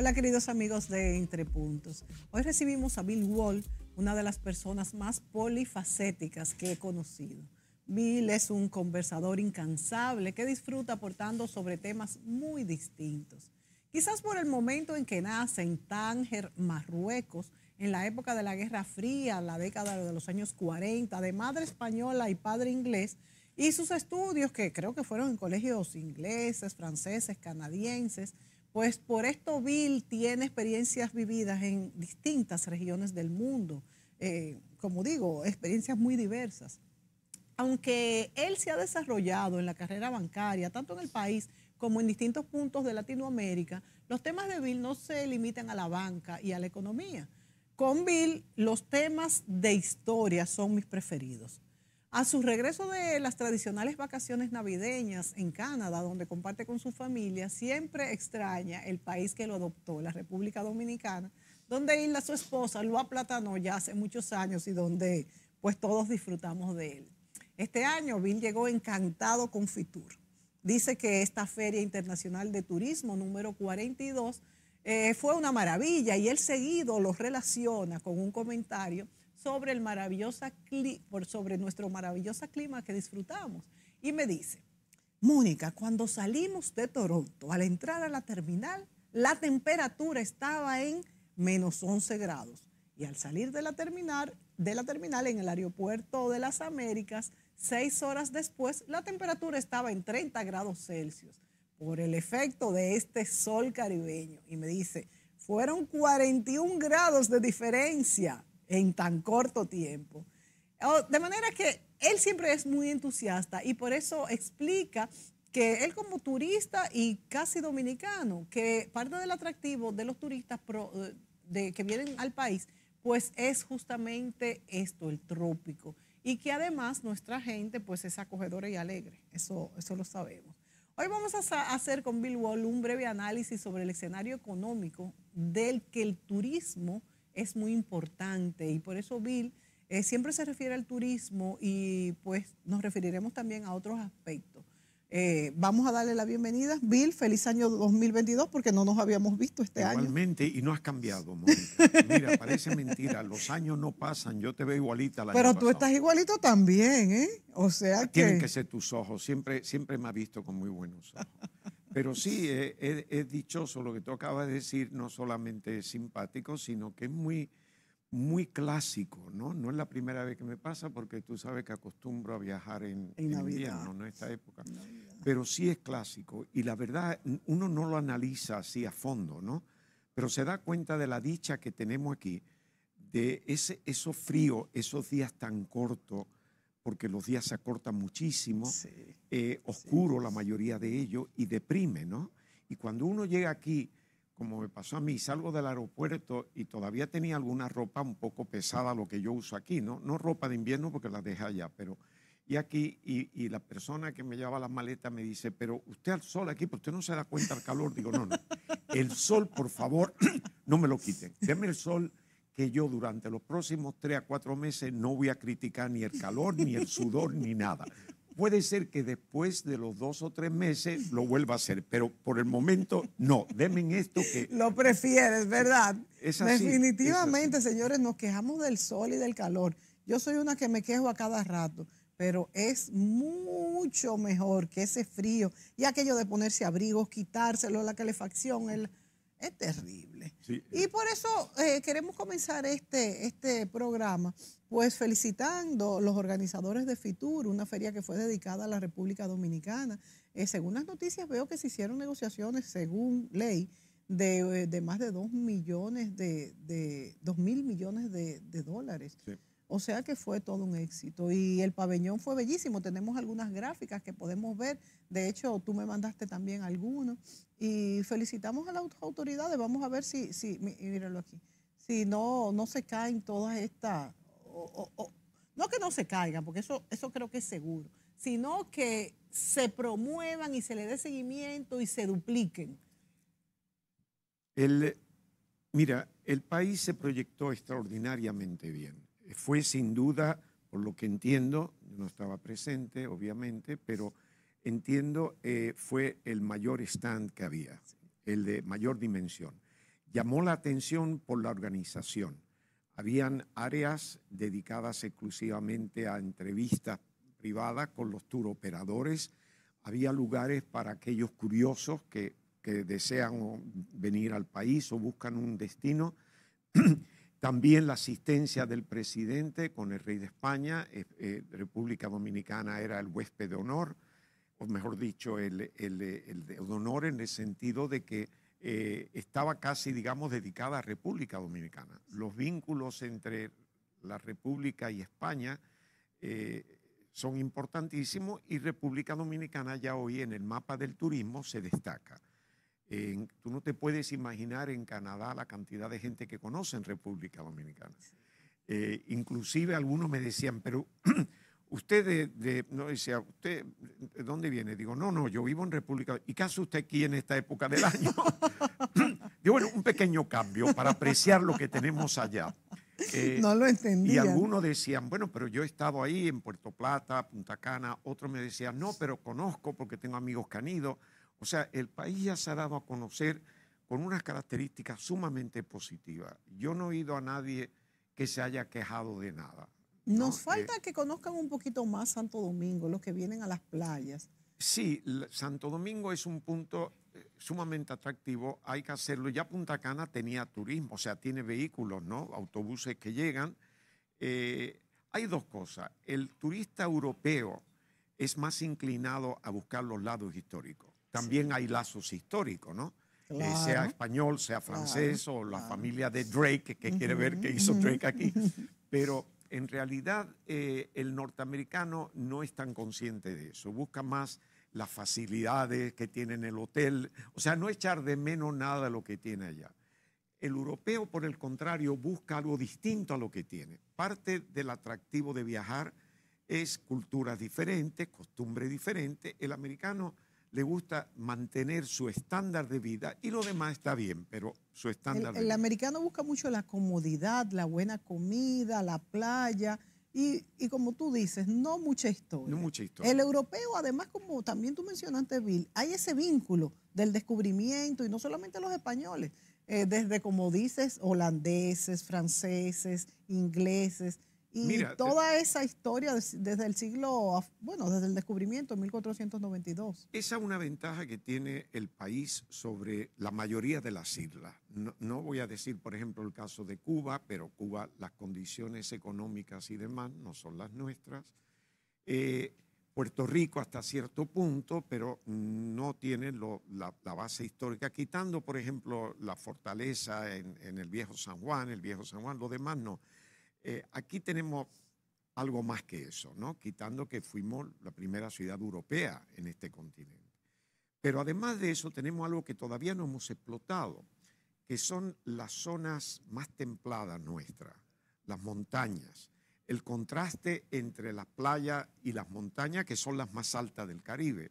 Hola queridos amigos de Entre Puntos. Hoy recibimos a Bill Wall, una de las personas más polifacéticas que he conocido. Bill es un conversador incansable que disfruta aportando sobre temas muy distintos. Quizás por el momento en que nace en Tánger, Marruecos, en la época de la Guerra Fría, la década de los años 40, de madre española y padre inglés, y sus estudios, que creo que fueron en colegios ingleses, franceses, canadienses, pues por esto Bill tiene experiencias vividas en distintas regiones del mundo, eh, como digo, experiencias muy diversas. Aunque él se ha desarrollado en la carrera bancaria, tanto en el país como en distintos puntos de Latinoamérica, los temas de Bill no se limitan a la banca y a la economía. Con Bill, los temas de historia son mis preferidos. A su regreso de las tradicionales vacaciones navideñas en Canadá, donde comparte con su familia, siempre extraña el país que lo adoptó, la República Dominicana, donde Hilda, su esposa, lo aplatanó ya hace muchos años y donde pues todos disfrutamos de él. Este año Bill llegó encantado con Fitur. Dice que esta Feria Internacional de Turismo número 42 eh, fue una maravilla y él seguido lo relaciona con un comentario sobre, nuestro maravilloso clima que disfrutamos. Y me dice, Mónica, cuando salimos de Toronto, al entrar a la terminal, la temperatura estaba en menos 11 grados. Y al salir de la terminal, de la terminal en el aeropuerto de las Américas, seis horas después, la temperatura estaba en 30 grados Celsius por el efecto de este sol caribeño. Y me dice, fueron 41 grados de diferencia en tan corto tiempo. Oh, de manera que él siempre es muy entusiasta y por eso explica que él como turista y casi dominicano, que parte del atractivo de los turistas eh, de, que vienen al país, pues es justamente esto, el trópico. Y que además nuestra gente pues es acogedora y alegre, eso, eso lo sabemos. Hoy vamos a hacer con Bill Wall un breve análisis sobre el escenario económico del que el turismo es muy importante y por eso Bill eh, siempre se refiere al turismo y pues nos referiremos también a otros aspectos. Eh, vamos a darle la bienvenida. Bill, feliz año 2022 porque no nos habíamos visto este Igualmente, y no has cambiado, Mira, parece mentira, los años no pasan, yo te veo igualita la Pero tú estás igualito también, ¿eh? O sea que... Tienen que ser tus ojos, siempre, siempre me has visto con muy buenos ojos. Pero sí, eh, eh, es, dichoso lo que tú acabas de decir, no solamente es simpático, sino que es muy, muy clásico, ¿no? No es la primera vez que me pasa porque tú sabes que acostumbro a viajar en, en, en invierno, ¿no? esta época. Pero sí es clásico y la verdad, uno no lo analiza así a fondo, ¿no? Pero se da cuenta de la dicha que tenemos aquí, de ese, eso frío, esos días tan cortos, porque los días se acortan muchísimo, eh, oscuro la mayoría de ellos y deprime, ¿no? Y cuando uno llega aquí, como me pasó a mí, salgo del aeropuerto y todavía tenía alguna ropa un poco pesada, lo que yo uso aquí, ¿no? No ropa de invierno porque la dejé allá, pero... Y aquí, y, la persona que me lleva las maletas me dice, pero usted al sol aquí, porque usted no se da cuenta del calor. Digo, no, no, el sol, por favor, no me lo quiten. Deme el sol que yo durante los próximos tres a cuatro meses no voy a criticar ni el calor, ni el sudor, ni nada. Puede ser que después de los dos o tres meses lo vuelva a hacer, pero por el momento no. en esto que... Lo prefieres, ¿verdad? Definitivamente, señores, nos quejamos del sol y del calor. Yo soy una que me quejo a cada rato, pero es mucho mejor que ese frío y aquello de ponerse abrigos, quitárselo, la calefacción, el es terrible. Y eh. por eso eh, queremos comenzar este, este programa, pues felicitando los organizadores de FITUR, una feria que fue dedicada a la República Dominicana. Eh, según las noticias veo que se hicieron negociaciones, según ley, de, más de 2 millones de, mil millones de, de dólares. O sea que fue todo un éxito. Y el pabellón fue bellísimo. Tenemos algunas gráficas que podemos ver. De hecho, tú me mandaste también algunos. Y felicitamos a las autoridades. Vamos a ver si, si aquí, si no, no se caen todas estas. O, no que no se caigan, porque eso, eso creo que es seguro, sino que se promuevan y se le dé seguimiento y se dupliquen. El, mira, el país se proyectó extraordinariamente bien fue sin duda, por lo que entiendo, no estaba presente, obviamente, pero entiendo, eh, fue el mayor stand que había, el de mayor dimensión. Llamó la atención por la organización. Habían áreas dedicadas exclusivamente a entrevistas privadas con los tour operadores. Había lugares para aquellos curiosos que, que desean venir al país o buscan un destino. También la asistencia del presidente con el rey de España, eh, eh, República Dominicana era el huésped de honor, o mejor dicho, el, de honor en el sentido de que eh, estaba casi, digamos, dedicada a República Dominicana. Los vínculos entre la República y España son importantísimos y República Dominicana ya hoy en el mapa del turismo se destaca tú no te puedes imaginar en Canadá la cantidad de gente que conoce en República Dominicana. Eh, inclusive algunos me decían, pero usted de, de, no decía, usted de dónde viene? Digo, no, no, yo vivo en República. ¿Y qué hace usted aquí en esta época del año? Digo, bueno, un pequeño cambio para apreciar lo que tenemos allá. Eh, no lo entendía. Y algunos decían, bueno, pero yo he estado ahí en Puerto Plata, Punta Cana. Otros me decían, no, pero conozco porque tengo amigos que han ido. O sea, el país ya se ha dado a conocer con unas características sumamente positivas. Yo no he oído a nadie que se haya quejado de nada. Nos eh, falta que conozcan un poquito más Santo Domingo, los que vienen a las playas. Sí, Santo Domingo es un punto eh, sumamente atractivo, hay que hacerlo. Ya Punta Cana tenía turismo, o sea, tiene vehículos, ¿no? Autobuses que llegan. Eh, hay dos cosas. El turista europeo es más inclinado a buscar los lados históricos también hay lazos históricos, ¿no? Eh, sea español, sea francés o la familia de Drake, que quiere ver qué hizo Drake aquí. Pero en realidad eh, el norteamericano no es tan consciente de eso, busca más las facilidades que tiene en el hotel, o sea, no echar de menos nada de lo que tiene allá. El europeo, por el contrario, busca algo distinto a lo que tiene. Parte del atractivo de viajar es culturas diferentes, costumbres diferentes. El americano le gusta mantener su estándar de vida y lo demás está bien, pero su estándar el, americano busca mucho la comodidad, la buena comida, la playa. Y, como tú dices, no mucha historia. No mucha historia. El europeo, además, como también tú mencionaste, Bill, hay ese vínculo del descubrimiento, y no solamente los españoles, eh, desde, como dices, holandeses, franceses, ingleses, y toda esa historia desde el siglo, bueno, desde el descubrimiento en 1492. Esa es una ventaja que tiene el país sobre la mayoría de las islas. No, voy a decir, por ejemplo, el caso de Cuba, pero Cuba, las condiciones económicas y demás no son las nuestras. Eh, Puerto Rico hasta cierto punto, pero no tiene la, base histórica, quitando, por ejemplo, la fortaleza en el viejo San Juan, el viejo San Juan, lo demás no. Eh, aquí tenemos algo más que eso, ¿no? Quitando que fuimos la primera ciudad europea en este continente. Pero además de eso tenemos algo que todavía no hemos explotado, que son las zonas más templadas nuestras, las montañas. El contraste entre las playas y las montañas, que son las más altas del Caribe.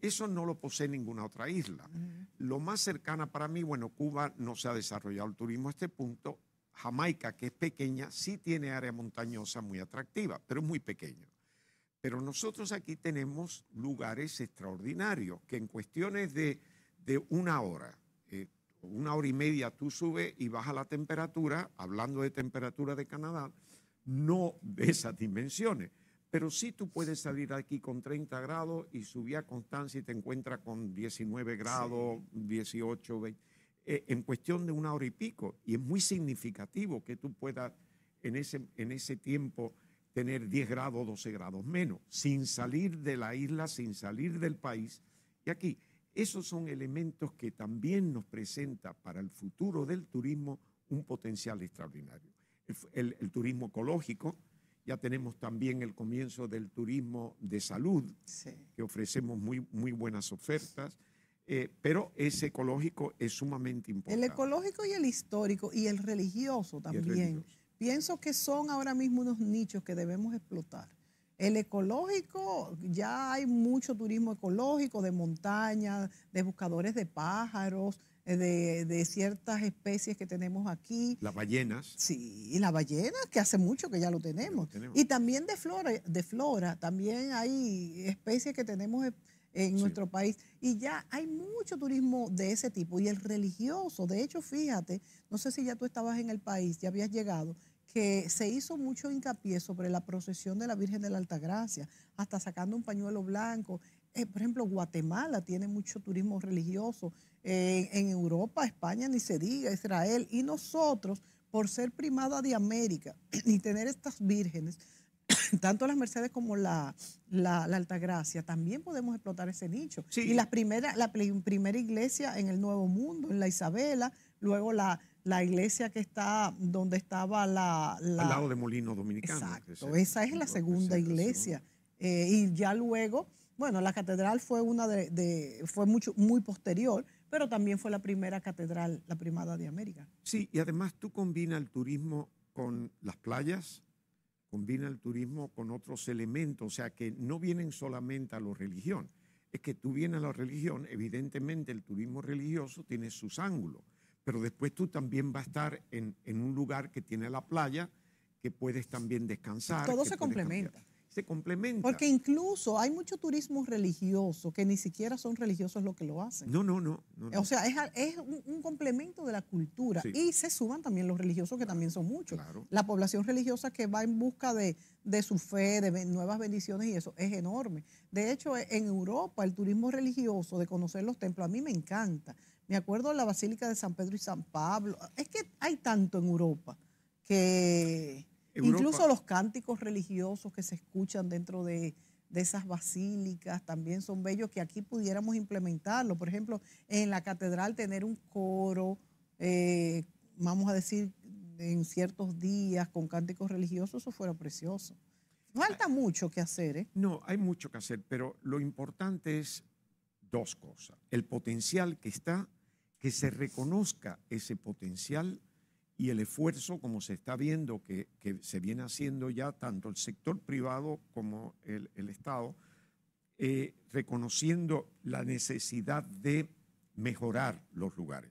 Eso no lo posee ninguna otra isla. Lo más cercana para mí, bueno, Cuba no se ha desarrollado el turismo a este punto, Jamaica, que es pequeña, sí tiene área montañosa muy atractiva, pero es muy pequeño. Pero nosotros aquí tenemos lugares extraordinarios que en cuestiones de, una hora, eh, una hora y media tú subes y baja la temperatura, hablando de temperatura de Canadá, no de esas dimensiones. Pero sí tú puedes salir aquí con 30 grados y subir a Constancia y te encuentras con 19 grados, 18, 20 eh, en cuestión de una hora y pico. Y es muy significativo que tú puedas en ese, en ese tiempo tener 10 grados, 12 grados menos, sin salir de la isla, sin salir del país. Y aquí, esos son elementos que también nos presenta para el futuro del turismo un potencial extraordinario. El, turismo ecológico, ya tenemos también el comienzo del turismo de salud, que ofrecemos muy, muy buenas ofertas. Eh, pero ese ecológico es sumamente importante. El ecológico y el histórico y el religioso también. Pienso que son ahora mismo unos nichos que debemos explotar. El ecológico, ya hay mucho turismo ecológico de montaña, de buscadores de pájaros, eh, de, ciertas especies que tenemos aquí. Las ballenas. Sí, y las ballenas, que hace mucho que ya lo tenemos. Y también de flora, de flora, también hay especies que tenemos eh, en nuestro país. Y ya hay mucho turismo de ese tipo y el religioso. De hecho, fíjate, no sé si ya tú estabas en el país, ya habías llegado, que se hizo mucho hincapié sobre la procesión de la Virgen de la Altagracia, hasta sacando un pañuelo blanco. Eh, por ejemplo, Guatemala tiene mucho turismo religioso. Eh, en Europa, España, ni se diga, Israel. Y nosotros, por ser primada de América y tener estas vírgenes, tanto las Mercedes como la, Altagracia, también podemos explotar ese nicho. Y la primera iglesia en el Nuevo Mundo, en la Isabela, luego la, iglesia que está donde estaba la, Al lado de Molino Dominicano. Exacto, esa es la segunda iglesia. Eh, y ya luego, bueno, la catedral fue una de, fue mucho, muy posterior, pero también fue la primera catedral, la primada de América. Sí, y además tú combinas el turismo con las playas, combina el turismo con otros elementos, o sea que no vienen solamente a la religión. Es que tú vienes a la religión, evidentemente el turismo religioso tiene sus ángulos, pero después tú también vas a estar en, un lugar que tiene la playa, que puedes también descansar. Todo se complementa se Porque incluso hay mucho turismo religioso que ni siquiera son religiosos los que lo hacen. No, no, no. O sea, es, un, complemento de la cultura. Y se suman también los religiosos, que también son muchos. La población religiosa que va en busca de, de su fe, de nuevas bendiciones y eso es enorme. De hecho, e, en Europa el turismo religioso, de conocer los templos, a mí me encanta. Me acuerdo de la Basílica de San Pedro y San Pablo. Es que hay tanto en Europa que... Incluso los cánticos religiosos que se escuchan dentro de, esas basílicas también son bellos que aquí pudiéramos implementarlo. Por ejemplo, en la catedral tener un coro, eh, vamos a decir, en ciertos días con cánticos religiosos, eso fuera precioso. Falta mucho que hacer, ¿eh? No, hay mucho que hacer, pero lo importante es dos cosas. El potencial que está, que se reconozca ese potencial y el esfuerzo, como se está viendo, que, se viene haciendo ya tanto el sector privado como el, el Estado, eh, reconociendo la necesidad de mejorar los lugares.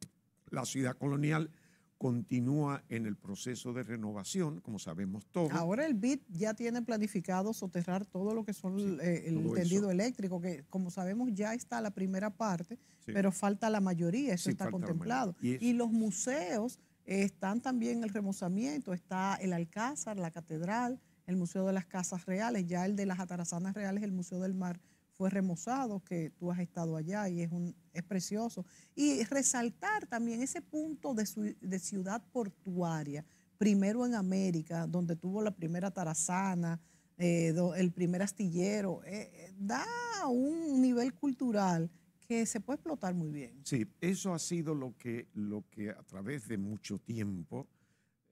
La ciudad colonial continúa en el proceso de renovación, como sabemos todos. Ahora el BID ya tiene planificado soterrar todo lo que son eh, el tendido eléctrico, que como sabemos ya está la primera parte, pero falta la mayoría, eso está contemplado. y, los museos están también el remozamiento, está el Alcázar, la Catedral, el Museo de las Casas Reales, ya el de las Atarazanas Reales, el Museo del Mar fue remozado, que tú has estado allá y es, un, es precioso. Y resaltar también ese punto de, ciudad portuaria, primero en América, donde tuvo la primera atarazana, eh, el primer astillero, eh, eh, da un nivel cultural que se puede explotar muy bien. Sí, eso ha sido lo que, lo que a través de mucho tiempo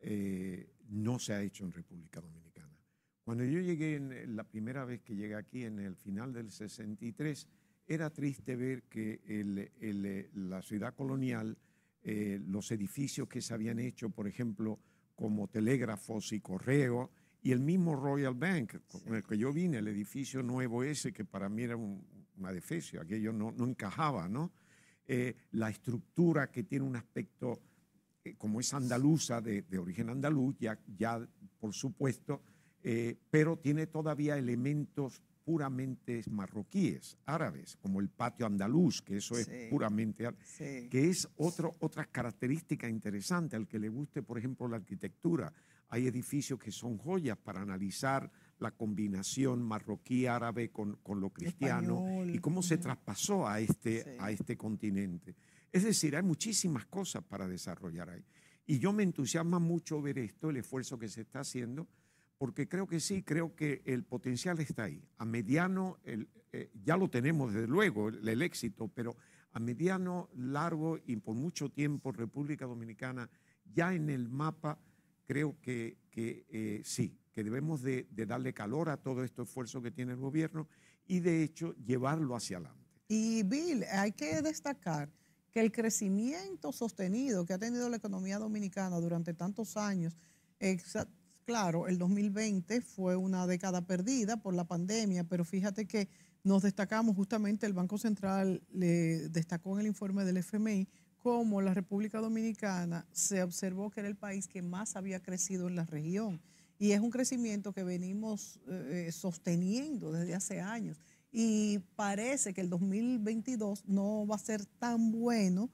eh, no se ha hecho en República Dominicana. Cuando yo llegué, en, eh, la primera vez que llegué aquí, en el final del 63, era triste ver que el, el, eh, la ciudad colonial, los edificios que se habían hecho, por ejemplo, como telégrafos y correo, y el mismo Royal Bank, con el que yo vine, el edificio nuevo ese, que para mí era un, un edificio, aquello no, no encajaba, ¿no? Eh, la estructura que tiene un aspecto eh, como es andaluza, de, de, origen andaluz, ya, por supuesto, eh, pero tiene todavía elementos puramente marroquíes, árabes, como el patio andaluz, que eso es puramente que es otro, otra característica interesante al que le guste, por ejemplo, la arquitectura. Hay edificios que son joyas para analizar la combinación marroquí-árabe con, con, lo cristiano y cómo se traspasó a este, a este continente. Es decir, hay muchísimas cosas para desarrollar ahí. Y yo me entusiasma mucho ver esto, el esfuerzo que se está haciendo, porque creo que sí, creo que el potencial está ahí. A mediano, el, eh, ya lo tenemos desde luego, el, éxito, pero a mediano, largo y por mucho tiempo República Dominicana, ya en el mapa, creo que, que eh, sí, que debemos de, darle calor a todo este esfuerzo que tiene el gobierno y de hecho llevarlo hacia adelante. Y Bill, hay que destacar que el crecimiento sostenido que ha tenido la economía dominicana durante tantos años, claro, el 2020 fue una década perdida por la pandemia, pero fíjate que nos destacamos justamente, el Banco Central le destacó en el informe del FMI, como la República Dominicana se observó que era el país que más había crecido en la región y es un crecimiento que venimos eh, eh, sosteniendo desde hace años. Y parece que el 2022 no va a ser tan bueno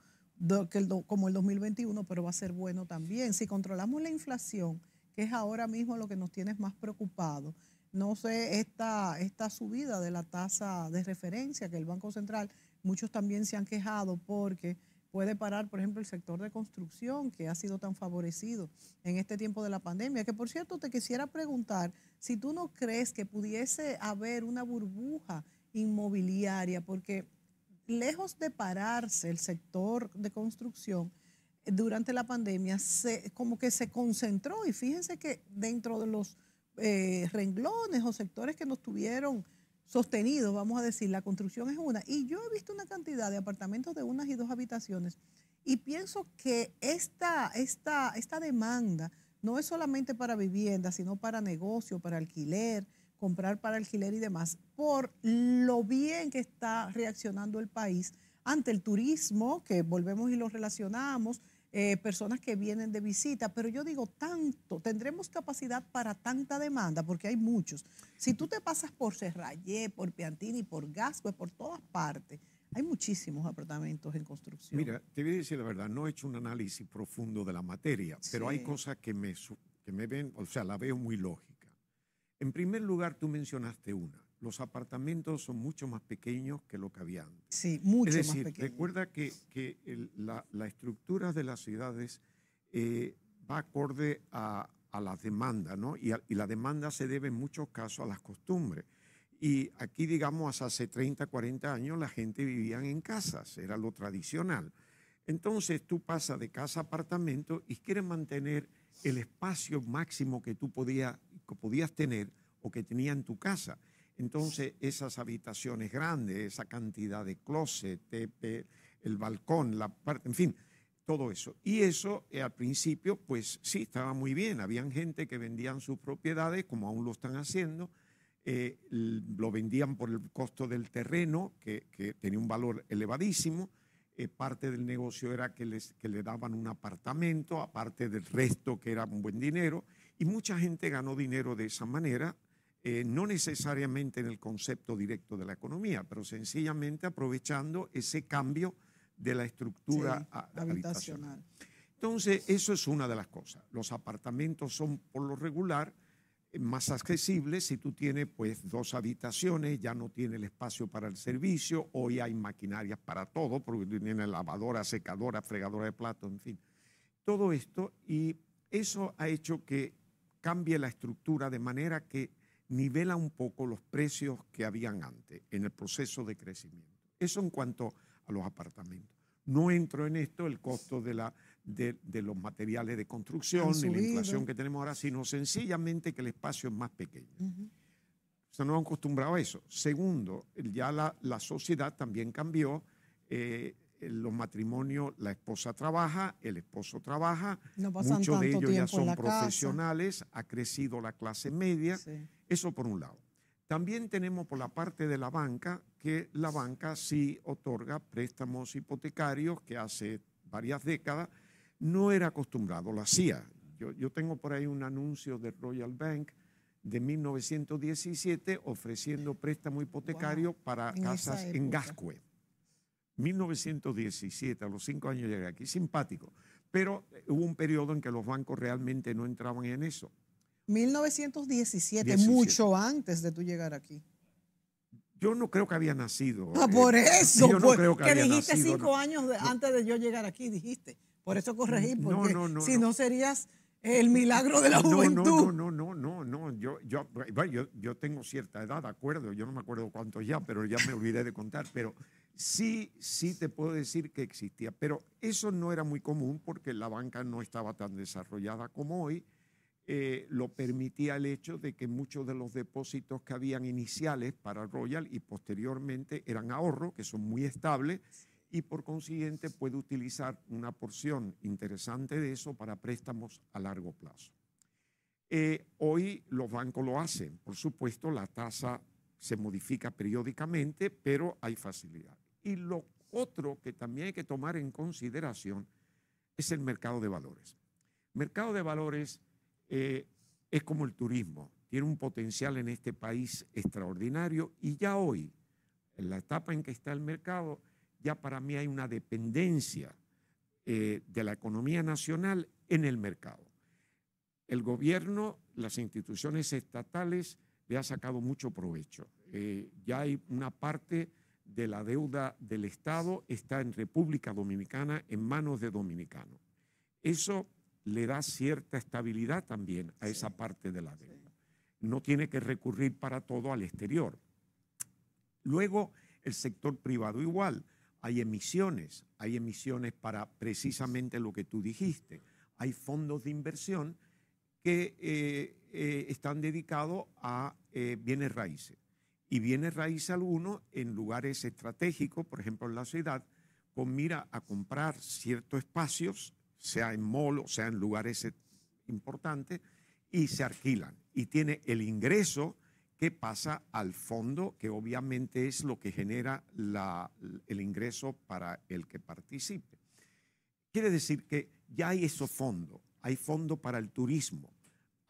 como el 2021, pero va a ser bueno también. Si controlamos la inflación, que es ahora mismo lo que nos tiene más preocupado, no sé, esta, esta subida de la tasa de referencia que el Banco Central, muchos también se han quejado porque puede parar, por ejemplo, el sector de construcción, que ha sido tan favorecido en este tiempo de la pandemia. Que, por cierto, te quisiera preguntar si tú no crees que pudiese haber una burbuja inmobiliaria, porque lejos de pararse el sector de construcción, eh, durante la pandemia se, como que se concentró y fíjense que dentro de los eh, renglones o sectores que nos tuvieron sostenidos, vamos a decir, la construcción es una. Y yo he visto una cantidad de apartamentos de unas y dos habitaciones y pienso que esta, esta demanda no es solamente para vivienda, sino para negocio, para alquiler, comprar para alquiler y demás, por lo bien que está reaccionando el país ante el turismo, que volvemos y lo relacionamos, eh, personas que vienen de visita, pero yo digo tanto, tendremos capacidad para tanta demanda, porque hay muchos. Si tú te pasas por Serrayé, por Piantini, por Gasco, por todas partes, hay muchísimos apartamentos en construcción. Mira, te voy a decir la verdad, no he hecho un análisis profundo de la materia, pero hay cosas que me, que me ven, o sea, la veo muy lógica. En primer lugar, tú mencionaste una, los apartamentos son mucho más pequeños que lo que había antes. Sí, mucho más pequeños. Es decir, recuerda que, la, estructura de las ciudades eh, va acorde a, a la demanda, ¿no? Y, la demanda se debe en muchos casos a las costumbres. Y aquí, digamos, hasta hace 30, 40 años la gente vivía en casas, era lo tradicional. Entonces tú pasas de casa a apartamento y quieres mantener el espacio máximo que tú podía, podías tener o que tenía en tu casa. Entonces, esas habitaciones grandes, esa cantidad de closet, el balcón, la parte, en fin, todo eso. Y eso eh, al principio, pues sí, estaba muy bien. Habían gente que vendían sus propiedades, como aún lo están haciendo, eh, lo vendían por el costo del terreno, que, tenía un valor elevadísimo. Eh, parte del negocio era que, les, que le daban un apartamento, aparte del resto que era un buen dinero. Y mucha gente ganó dinero de esa manera eh, no necesariamente en el concepto directo de la economía, pero sencillamente aprovechando ese cambio de la estructura habitacional. Entonces, eso es una de las cosas. Los apartamentos son por lo regular más accesibles si tú tienes pues dos habitaciones, ya no tienes el espacio para el servicio, hoy hay maquinarias para todo, porque tienes lavadora, secadora, fregadora de plato, en fin. Todo esto y eso ha hecho que cambie la estructura de manera que nivela un poco los precios que habían antes en el proceso de crecimiento. Eso en cuanto a los apartamentos. No entro en esto el costo de, la, de, los materiales de construcción ni la inflación que tenemos ahora, sino sencillamente que el espacio es más pequeño. Se no han acostumbrado a eso. Segundo, ya la, sociedad también cambió. Eh, los matrimonios, la esposa trabaja, el esposo trabaja, muchos de ellos ya son profesionales, ha crecido la clase media. Sí. Eso por un lado. También tenemos por la parte de la banca que la banca sí otorga préstamos hipotecarios que hace varias décadas no era acostumbrado, lo hacía. Yo, tengo por ahí un anuncio de Royal Bank de 1917 ofreciendo préstamo hipotecario para casas en Gascue. 1917, a los cinco años llegué aquí, simpático. Pero eh, hubo un periodo en que los bancos realmente no entraban en eso. 1917, mucho antes de tú llegar aquí. Yo no creo que había nacido. por eso, que, dijiste cinco años antes de yo llegar aquí, dijiste. Por eso corregí, porque si no serías el milagro de la juventud. No, no, no, no, no, Yo, yo, tengo cierta edad, de acuerdo. Yo no me acuerdo cuántos ya, pero ya me olvidé de contar. Pero sí, sí te puedo decir que existía. Pero eso no era muy común porque la banca no estaba tan desarrollada como hoy. Eh, lo permitía el hecho de que muchos de los depósitos que habían iniciales para Royal y posteriormente eran ahorro, que son muy estables, y por consiguiente puede utilizar una porción interesante de eso para préstamos a largo plazo. Eh, hoy los bancos lo hacen, por supuesto la tasa se modifica periódicamente, pero hay facilidad. Y lo otro que también hay que tomar en consideración es el mercado de valores. Mercado de valores eh, es como el turismo, tiene un potencial en este país extraordinario y ya hoy, en la etapa en que está el mercado, ya para mí hay una dependencia eh, de la economía nacional en el mercado. El gobierno, las instituciones estatales le ha sacado mucho provecho. Eh, ya hay una parte de la deuda del Estado está en República Dominicana, en manos de dominicanos. Eso le da cierta estabilidad también a esa parte de la deuda. No tiene que recurrir para todo al exterior. Luego, el sector privado igual. Hay emisiones, hay emisiones para precisamente lo que tú dijiste. Hay fondos de inversión que eh, eh, están dedicados a eh, bienes raíces. Y bienes raíces algunos en lugares estratégicos, por ejemplo en la ciudad, con mira a comprar ciertos espacios sea en molos, sea en lugares eh, importantes, y se argilan. Y tiene el ingreso que pasa al fondo, que obviamente es lo que genera el ingreso para el que participe. Quiere decir que ya hay esos fondos, hay fondos para el turismo,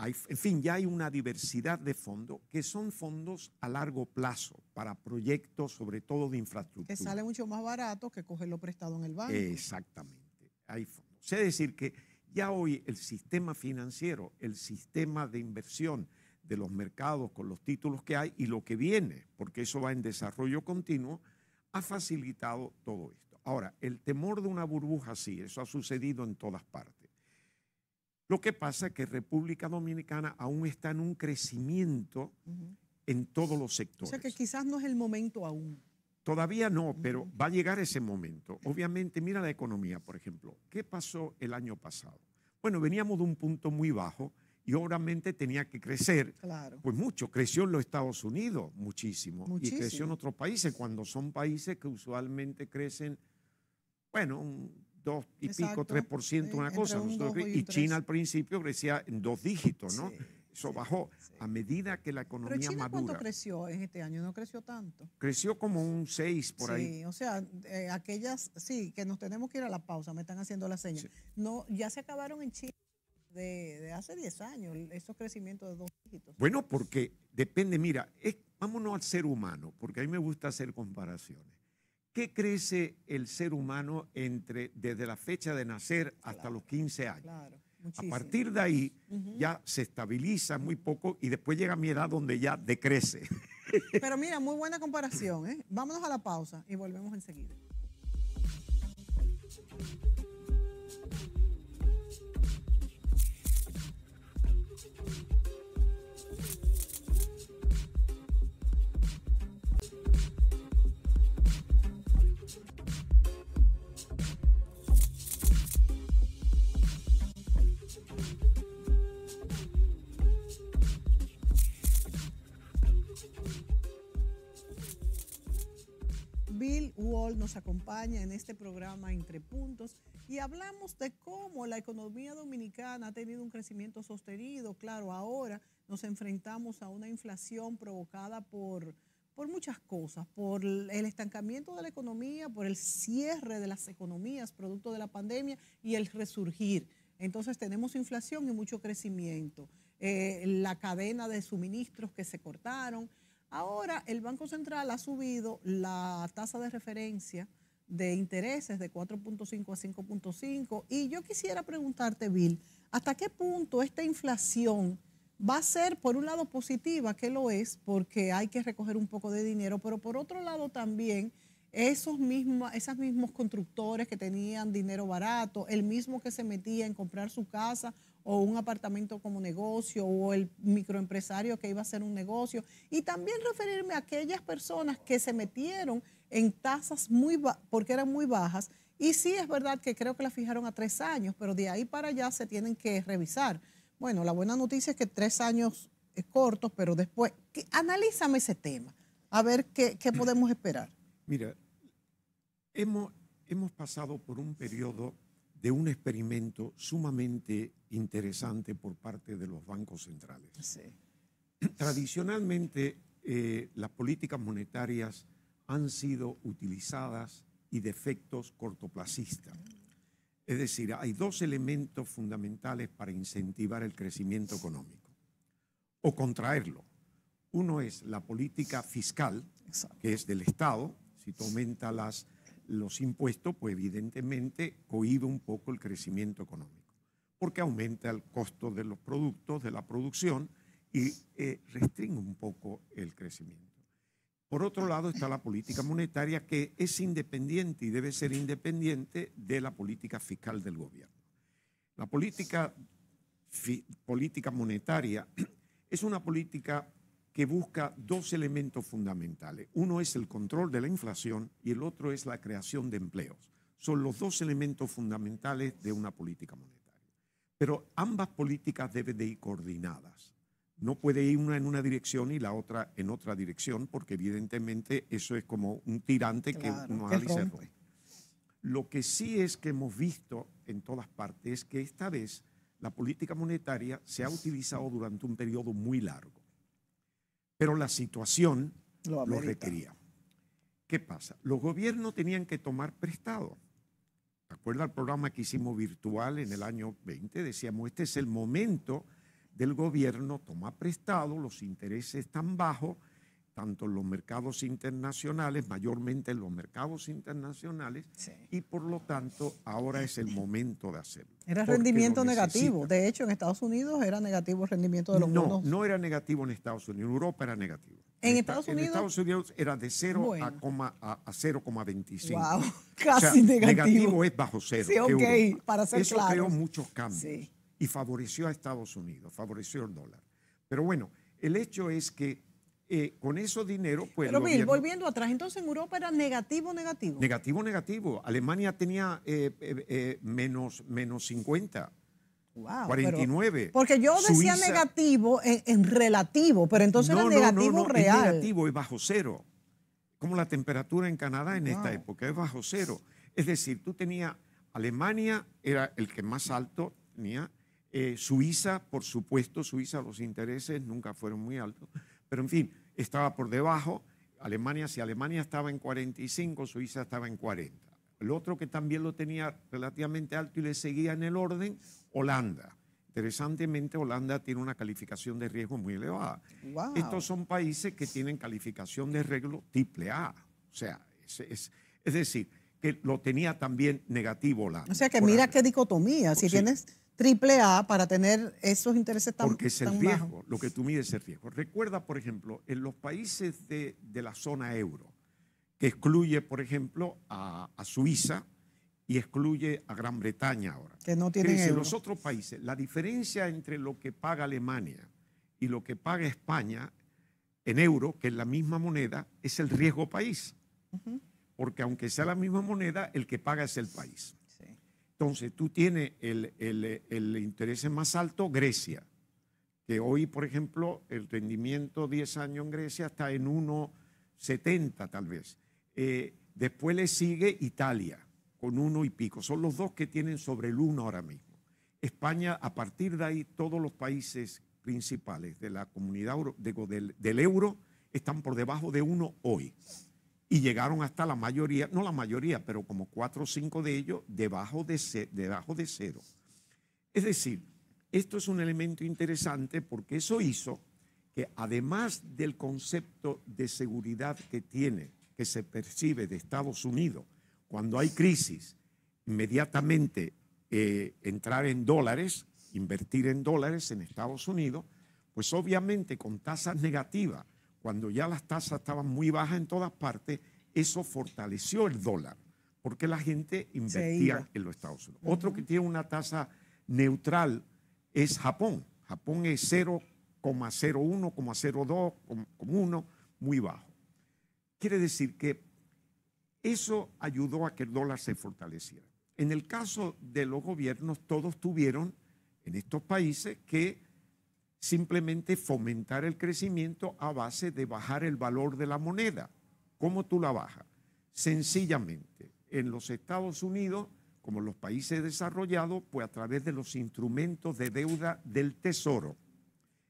en fin, ya hay una diversidad de fondos que son fondos a largo plazo para proyectos, sobre todo de infraestructura. Que sale mucho más barato que cogerlo prestado en el banco. Exactamente, hay fondos sea decir que ya hoy el sistema financiero, el sistema de inversión de los mercados con los títulos que hay y lo que viene, porque eso va en desarrollo continuo, ha facilitado todo esto. Ahora, el temor de una burbuja, sí, eso ha sucedido en todas partes. Lo que pasa es que República Dominicana aún está en un crecimiento en todos los sectores. O sea que quizás no es el momento aún. Todavía no, pero va a llegar ese momento. Obviamente, mira la economía, por ejemplo. ¿Qué pasó el año pasado? Bueno, veníamos de un punto muy bajo y obviamente tenía que crecer. Claro. Pues mucho, creció en los Estados Unidos muchísimo, y creció en otros países, cuando son países que usualmente crecen, bueno, un 2 y pico, 3%, una cosa. y, China al principio crecía en dos dígitos, ¿no? Eso bajó a medida que la economía Pero China, ¿Cuánto creció en este año? No creció tanto. Creció como un 6 por ahí. Sí, o sea, eh, aquellas, sí, que nos tenemos que ir a la pausa, me están haciendo la seña. No, ya se acabaron en China de, hace 10 años, esos crecimientos de dos dígitos. Bueno, porque depende, mira, es, vámonos al ser humano, porque a mí me gusta hacer comparaciones. ¿Qué crece el ser humano entre desde la fecha de nacer hasta los 15 años? Claro. A partir de ahí ya se estabiliza muy poco y después llega mi edad donde ya decrece. Pero mira, muy buena comparación. ¿eh? Vámonos a la pausa y volvemos enseguida. Wall nos acompaña en este programa Entre Puntos y hablamos de cómo la economía dominicana ha tenido un crecimiento sostenido. Claro, ahora nos enfrentamos a una inflación provocada por, por muchas cosas, por el estancamiento de la economía, por el cierre de las economías producto de la pandemia y el resurgir. Entonces tenemos inflación y mucho crecimiento. Eh, la cadena de suministros que se cortaron, Ahora el Banco Central ha subido la tasa de referencia de intereses de 4.5 a 5.5 y yo quisiera preguntarte, Bill, ¿hasta qué punto esta inflación va a ser, por un lado, positiva, que lo es, porque hay que recoger un poco de dinero, pero por otro lado también esos mismos, esos mismos constructores que tenían dinero barato, el mismo que se metía en comprar su casa o un apartamento como negocio o el microempresario que iba a hacer un negocio. Y también referirme a aquellas personas que se metieron en tasas muy porque eran muy bajas. Y sí es verdad que creo que la fijaron a tres años, pero de ahí para allá se tienen que revisar. Bueno, la buena noticia es que tres años es corto, pero después, analízame ese tema, a ver qué, podemos esperar. Mira, hemos, hemos pasado por un periodo de un experimento sumamente interesante por parte de los bancos centrales. Tradicionalmente, eh, las políticas monetarias han sido utilizadas y de efectos cortoplacistas. Es decir, hay dos elementos fundamentales para incentivar el crecimiento económico o contraerlo. Uno es la política fiscal, que es del Estado, si tú las los impuestos, pues evidentemente cohibe un poco el crecimiento económico, porque aumenta el costo de los productos, de la producción y eh, restringe un poco el crecimiento. Por otro lado está la política monetaria que es independiente y debe ser independiente de la política fiscal del gobierno. La política, política monetaria es una política que busca dos elementos fundamentales. Uno es el control de la inflación y el otro es la creación de empleos. Son los dos elementos fundamentales de una política monetaria. Pero ambas políticas deben de ir coordinadas. No puede ir una en una dirección y la otra en otra dirección, porque evidentemente eso es como un tirante que uno alice Lo que sí es que hemos visto en todas partes es que esta vez la política monetaria se ha utilizado durante un periodo muy largo pero la situación lo, requería. ¿Qué pasa? Los gobiernos tenían que tomar prestado. ¿Te el programa que hicimos virtual en el año 20? Decíamos, este es el momento del gobierno, toma prestado, los intereses están bajos tanto en los mercados internacionales, mayormente en los mercados internacionales, y por lo tanto ahora es el momento de hacerlo. Era rendimiento negativo, de hecho en Estados Unidos era negativo el rendimiento de los no, No, no era negativo en Estados Unidos, en Europa era negativo. En, Estados Unidos. era de 0 a, 0,25. Wow, casi negativo. Negativo es bajo cero. Sí, ok, para ser Eso creó muchos cambios y favoreció a Estados Unidos, favoreció el dólar. Pero bueno, el hecho es que eh, con esos dinero, pues. Pero volviendo atrás, entonces en Europa era negativo, negativo. Negativo, negativo. Alemania tenía eh, eh, menos, menos 50. 49. porque yo decía negativo en, relativo, pero entonces era negativo no, no, real. negativo es bajo cero. Como la temperatura en Canadá en esta época, es bajo cero. Es decir, tú tenías Alemania, era el que más alto tenía. Suiza, por supuesto, Suiza los intereses nunca fueron muy altos. Pero en fin, estaba por debajo, Alemania, si Alemania estaba en 45, Suiza estaba en 40. El otro que también lo tenía relativamente alto y le seguía en el orden, Holanda. Interesantemente, Holanda tiene una calificación de riesgo muy elevada. Estos son países que tienen calificación de riesgo triple A. O sea, es, decir, que lo tenía también negativo Holanda. O sea, que mira qué dicotomía. Si tienes triple A para tener esos intereses tan Porque es el riesgo, lo que tú mides es el riesgo. Recuerda, por ejemplo, en los países de, la zona euro, que excluye, por ejemplo, a, Suiza y excluye a Gran Bretaña ahora. Que no tienen Y En los otros países, la diferencia entre lo que paga Alemania y lo que paga España en euro, que es la misma moneda, es el riesgo país. Porque aunque sea la misma moneda, el que paga es el país. Entonces tú tienes el, el, interés más alto, Grecia, que hoy, por ejemplo, el rendimiento 10 años en Grecia está en 1,70 tal vez. Eh, después le sigue Italia, con uno y pico. Son los dos que tienen sobre el 1 ahora mismo. España, a partir de ahí, todos los países principales de la comunidad del, del euro están por debajo de uno hoy y llegaron hasta la mayoría, no la mayoría, pero como cuatro o cinco de ellos debajo de, debajo de cero. Es decir, esto es un elemento interesante porque eso hizo que además del concepto de seguridad que tiene, que se percibe de Estados Unidos, cuando hay crisis, inmediatamente eh, entrar en dólares, invertir en dólares en Estados Unidos, pues obviamente con tasas negativas cuando ya las tasas estaban muy bajas en todas partes, eso fortaleció el dólar, porque la gente invertía en los Estados Unidos. Otro que tiene una tasa neutral es Japón. Japón es 0,01, 0,02, 1, muy bajo. Quiere decir que eso ayudó a que el dólar se fortaleciera. En el caso de los gobiernos, todos tuvieron en estos países que simplemente fomentar el crecimiento a base de bajar el valor de la moneda. ¿Cómo tú la bajas? Sencillamente, en los Estados Unidos, como los países desarrollados, pues a través de los instrumentos de deuda del Tesoro.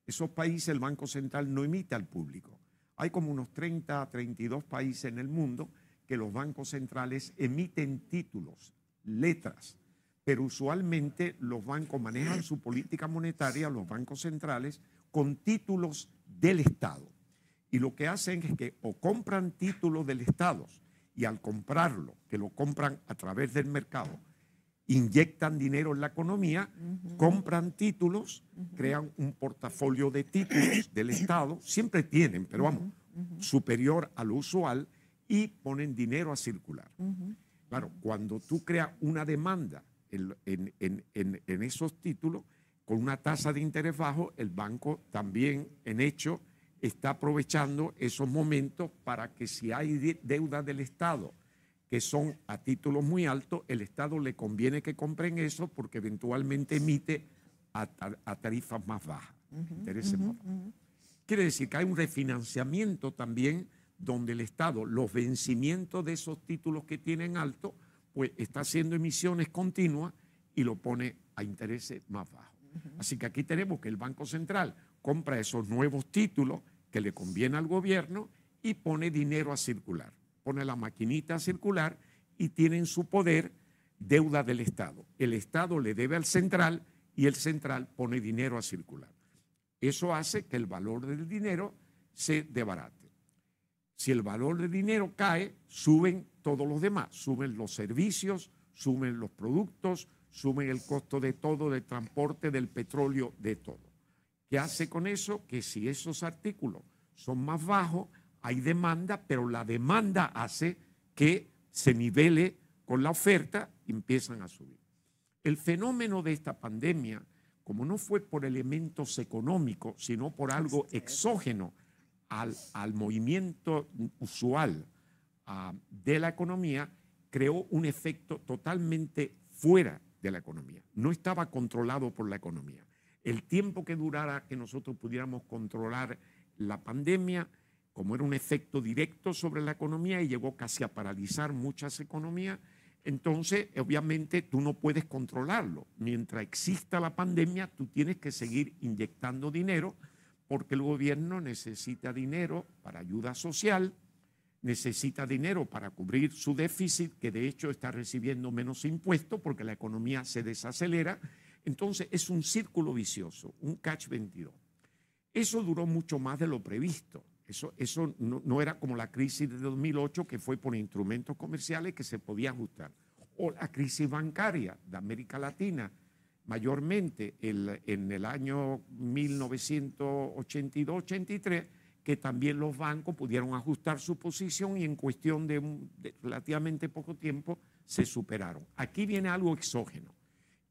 Esos países el Banco Central no emite al público. Hay como unos 30 a 32 países en el mundo que los bancos centrales emiten títulos, letras, pero usualmente los bancos manejan su política monetaria, los bancos centrales, con títulos del Estado. Y lo que hacen es que o compran títulos del Estado y al comprarlo, que lo compran a través del mercado, inyectan dinero en la economía, compran títulos, crean un portafolio de títulos del Estado, siempre tienen, pero vamos, superior a lo usual, y ponen dinero a circular. Claro, cuando tú creas una demanda en, esos títulos con una tasa de interés bajo, el banco también, en hecho, está aprovechando esos momentos para que si hay deuda del Estado que son a títulos muy altos, el Estado le conviene que compren eso porque eventualmente emite a, tarifas más bajas. intereses Quiere decir que hay un refinanciamiento también donde el Estado, los vencimientos de esos títulos que tienen alto, pues, está haciendo emisiones continuas y lo pone a intereses más bajos. Así que aquí tenemos que el Banco Central compra esos nuevos títulos que le conviene al gobierno y pone dinero a circular, pone la maquinita a circular y tiene en su poder deuda del Estado. El Estado le debe al central y el central pone dinero a circular. Eso hace que el valor del dinero se debarate. Si el valor del dinero cae, suben todos los demás. Suben los servicios, suben los productos, suben el costo de todo, del transporte, del petróleo, de todo. ¿Qué hace con eso? Que si esos artículos son más bajos, hay demanda, pero la demanda hace que se nivele con la oferta y empiezan a subir. El fenómeno de esta pandemia, como no fue por elementos económicos, sino por algo exógeno al, al movimiento usual Ah, de la economía creó un efecto totalmente fuera de la economía. No estaba controlado por la economía. El tiempo que durara que nosotros pudiéramos controlar la pandemia, como era un efecto directo sobre la economía y llegó casi a paralizar muchas economías, entonces obviamente tú no puedes controlarlo. Mientras exista la pandemia, tú tienes que seguir inyectando dinero porque el gobierno necesita dinero para ayuda social, necesita dinero para cubrir su déficit, que de hecho está recibiendo menos impuestos porque la economía se desacelera. Entonces es un círculo vicioso, un catch 22. Eso duró mucho más de lo previsto. Eso, eso no, era como la crisis de 2008 que fue por instrumentos comerciales que se podía ajustar. O la crisis bancaria de América Latina, mayormente en el año 1982-83 que también los bancos pudieron ajustar su posición y en cuestión de, relativamente poco tiempo se superaron. Aquí viene algo exógeno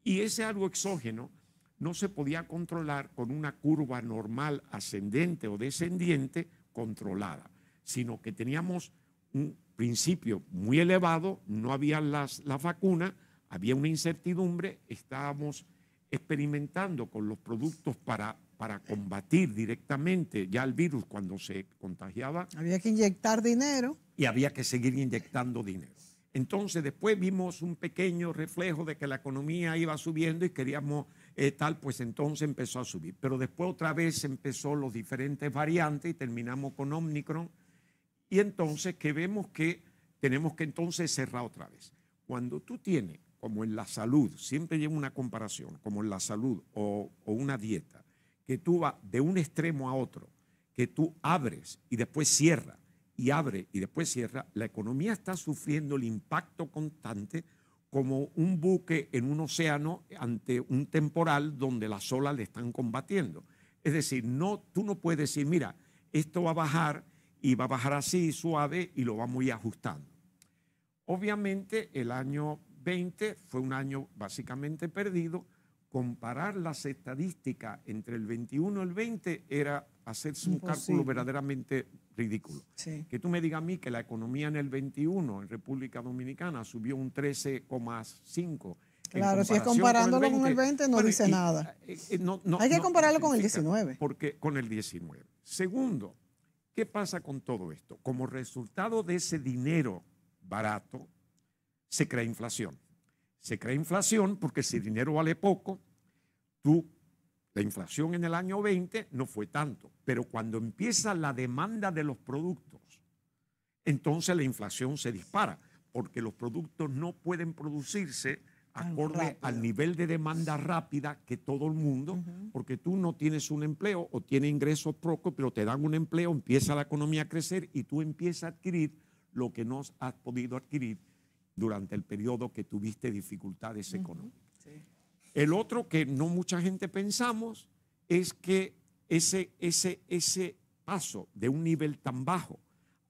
y ese algo exógeno no se podía controlar con una curva normal ascendente o descendiente controlada, sino que teníamos un principio muy elevado, no había la las había una incertidumbre, estábamos experimentando con los productos para para combatir directamente ya el virus cuando se contagiaba. Había que inyectar dinero. Y había que seguir inyectando dinero. Entonces después vimos un pequeño reflejo de que la economía iba subiendo y queríamos eh, tal, pues entonces empezó a subir. Pero después otra vez empezó los diferentes variantes y terminamos con Omicron. Y entonces que vemos que tenemos que entonces cerrar otra vez. Cuando tú tienes, como en la salud, siempre llevo una comparación, como en la salud o una dieta, que tú vas de un extremo a otro, que tú abres y después cierra y abre y después cierra, la economía está sufriendo el impacto constante como un buque en un océano ante un temporal donde las olas le están combatiendo. Es decir, no, tú no puedes decir, mira, esto va a bajar y va a bajar así suave y lo vamos a ir ajustando. Obviamente el año 20 fue un año básicamente perdido comparar las estadísticas entre el 21 y el 20 era hacerse un cálculo verdaderamente ridículo. Que tú me digas a mí que la economía en el 21 en República Dominicana subió un 13,5. Claro, si es comparándolo con el 20, no dice nada. Eh, eh, Hay que compararlo con el 19. Porque con el 19. Segundo, ¿qué pasa con todo esto? Como resultado de ese dinero barato, se crea inflación se crea inflación porque si el dinero vale poco, tú, la inflación en el año 20 no fue tanto, pero cuando empieza la demanda de los productos, entonces la inflación se dispara porque los productos no pueden producirse acorde al nivel de demanda rápida que todo el mundo, porque tú no tienes un empleo o tienes ingresos propios, pero te dan un empleo, empieza la economía a crecer y tú empiezas a adquirir lo que no has podido adquirir durante el periodo que tuviste dificultades económicas. El otro que no mucha gente pensamos es que ese, ese, ese paso de un nivel tan bajo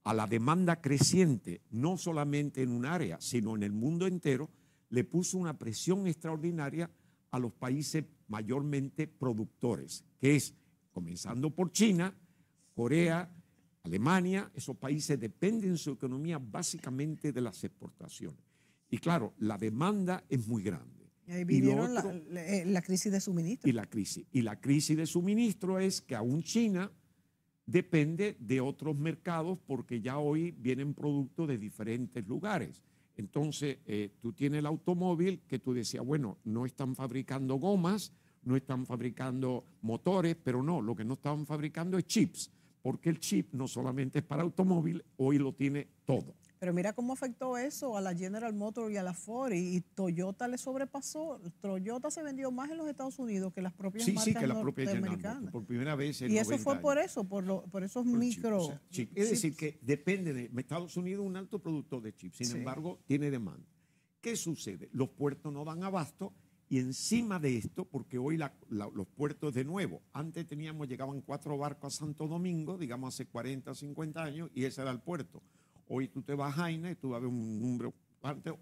a la demanda creciente, no solamente en un área, sino en el mundo entero, le puso una presión extraordinaria a los países mayormente productores, que es, comenzando por China, Corea, Alemania, esos países dependen su economía básicamente de las exportaciones. Y claro, la demanda es muy grande. Y ahí vinieron eh, la, crisis de suministro. Y la crisis. Y la crisis de suministro es que aún China depende de otros mercados porque ya hoy vienen productos de diferentes lugares. Entonces, eh, tú tienes el automóvil que tú decías, bueno, no están fabricando gomas, no están fabricando motores, pero no, lo que no están fabricando es chips porque el chip no solamente es para automóvil, hoy lo tiene todo. Pero mira cómo afectó eso a la General Motors y a la Ford y, Toyota le sobrepasó. Toyota se vendió más en los Estados Unidos que las propias marcas norteamericanas. sí, sí, que las propias General por primera vez en Y eso fue por eso, por, esos micro. Es decir, que depende de Estados Unidos un alto productor de chips, sin embargo, tiene demanda. ¿Qué sucede? Los puertos no dan abasto y encima de esto, porque hoy los puertos de nuevo, antes teníamos, llegaban cuatro barcos a Santo Domingo, digamos hace 40, 50 años, y ese era el puerto. Hoy tú te vas a Jaina y tú vas a ver un número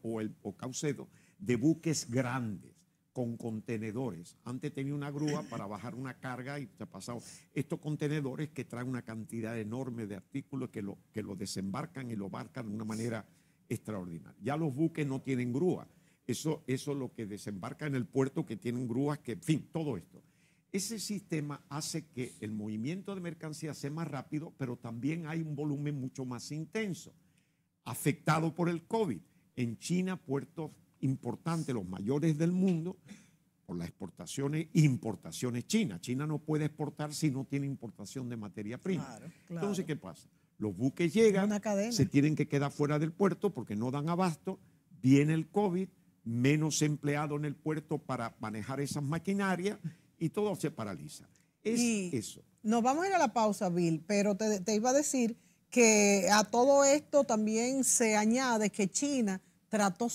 o, el, o Caucedo de buques grandes con contenedores. Antes tenía una grúa para bajar una carga y se ha pasado. Estos contenedores que traen una cantidad enorme de artículos que lo, que lo desembarcan y lo barcan de una manera extraordinaria. Ya los buques no tienen grúa eso, es lo que desembarca en el puerto, que tienen grúas, que, en fin, todo esto. Ese sistema hace que el movimiento de mercancía sea más rápido, pero también hay un volumen mucho más intenso, afectado por el COVID. En China, puertos importantes, los mayores del mundo, por las exportaciones e importaciones chinas. China no puede exportar si no tiene importación de materia prima. Entonces, ¿qué pasa? Los buques llegan, se tienen que quedar fuera del puerto porque no dan abasto, viene el COVID, menos empleados en el puerto para manejar esas maquinarias y todo se paraliza. Es eso. Nos vamos a ir a la pausa, Bill, pero te, iba a decir que a todo esto también se añade que China trató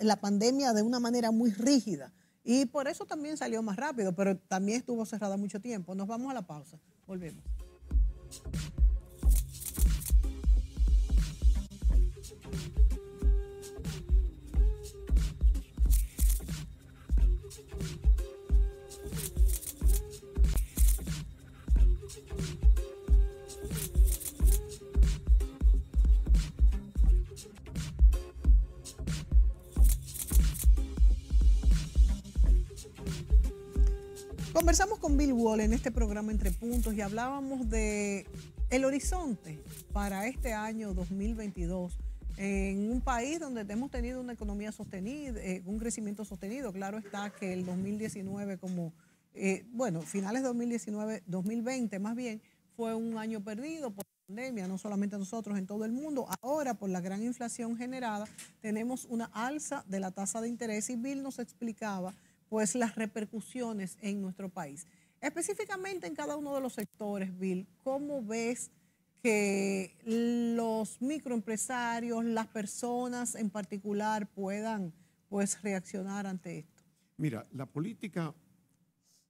la pandemia de una manera muy rígida y por eso también salió más rápido, pero también estuvo cerrada mucho tiempo. Nos vamos a la pausa. Volvemos. Conversamos con Bill Wall en este programa Entre Puntos y hablábamos de el horizonte para este año 2022 en un país donde hemos tenido una economía sostenida, eh, un crecimiento sostenido. Claro está que el 2019 como, eh, bueno, finales de 2019, 2020 más bien, fue un año perdido por la pandemia, no solamente nosotros, en todo el mundo. Ahora, por la gran inflación generada, tenemos una alza de la tasa de interés y Bill nos explicaba pues las repercusiones en nuestro país. Específicamente en cada uno de los sectores, Bill, ¿cómo ves que los microempresarios, las personas en particular puedan pues reaccionar ante esto? Mira, la política